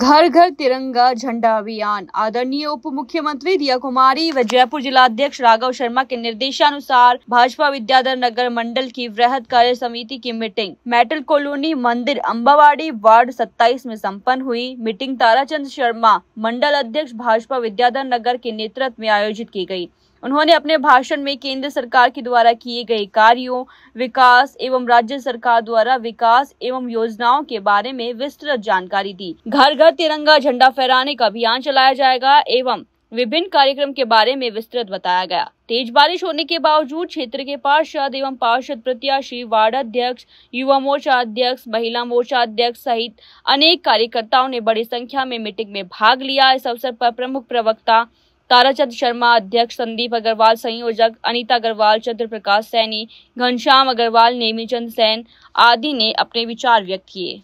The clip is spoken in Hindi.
घर घर तिरंगा झंडा अभियान आदरणीय उप मुख्यमंत्री दिया कुमारी व जयपुर जिला अध्यक्ष राघव शर्मा के निर्देशानुसार भाजपा विद्याधर नगर मंडल की वृहद कार्य समिति की मीटिंग मेटल कॉलोनी मंदिर अम्बावाड़ी वार्ड 27 में संपन्न हुई मीटिंग ताराचंद शर्मा मंडल अध्यक्ष भाजपा विद्याधर नगर के नेतृत्व में आयोजित की गयी उन्होंने अपने भाषण में केंद्र सरकार के द्वारा किए गए कार्यों विकास एवं राज्य सरकार द्वारा विकास एवं योजनाओं के बारे में विस्तृत जानकारी दी घर घर तिरंगा झंडा फहराने का अभियान चलाया जाएगा एवं विभिन्न कार्यक्रम के बारे में विस्तृत बताया गया तेज बारिश होने के बावजूद क्षेत्र के पार्षद एवं पार्षद प्रत्याशी वार्ड अध्यक्ष युवा मोर्चा अध्यक्ष महिला मोर्चा अध्यक्ष सहित अनेक कार्यकर्ताओं ने बड़ी संख्या में मीटिंग में भाग लिया इस अवसर पर प्रमुख प्रवक्ता ताराचंद शर्मा अध्यक्ष संदीप अग्रवाल संयोजक अनिता अग्रवाल चंद्र प्रकाश सैनी घनश्याम अग्रवाल नेमीचंद सैन आदि ने अपने विचार व्यक्त किए